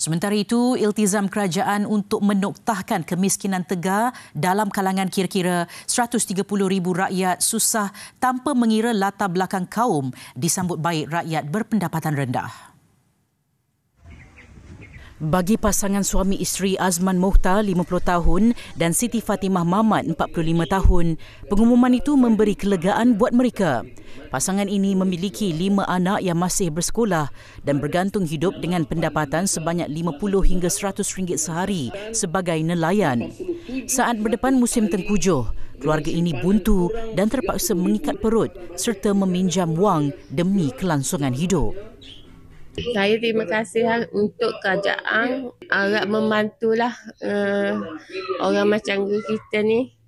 Sementara itu, iltizam kerajaan untuk menoktahkan kemiskinan tegar dalam kalangan kira-kira 130,000 rakyat susah tanpa mengira latar belakang kaum disambut baik rakyat berpendapatan rendah. Bagi pasangan suami isteri Azman Mohta 50 tahun dan Siti Fatimah Mamat 45 tahun, pengumuman itu memberi kelegaan buat mereka. Pasangan ini memiliki lima anak yang masih bersekolah dan bergantung hidup dengan pendapatan sebanyak RM50 hingga RM100 sehari sebagai nelayan. Saat berdepan musim tengkujuh, keluarga ini buntu dan terpaksa mengikat perut serta meminjam wang demi kelangsungan hidup. Saya terima kasih untuk kerajaan agak membantulah uh, orang macam kita ni